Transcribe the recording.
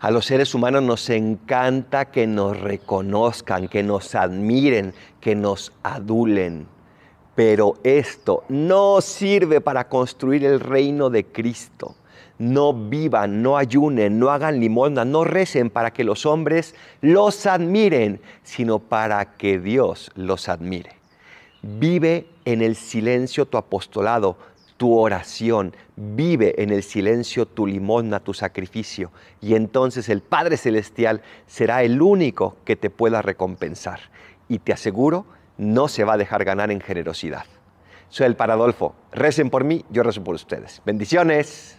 A los seres humanos nos encanta que nos reconozcan, que nos admiren, que nos adulen. Pero esto no sirve para construir el reino de Cristo. No vivan, no ayunen, no hagan limosna, no recen para que los hombres los admiren, sino para que Dios los admire. Vive en el silencio tu apostolado, tu oración, vive en el silencio tu limosna, tu sacrificio, y entonces el Padre Celestial será el único que te pueda recompensar. Y te aseguro, no se va a dejar ganar en generosidad. Soy el Paradolfo. Recen por mí, yo rezo por ustedes. Bendiciones.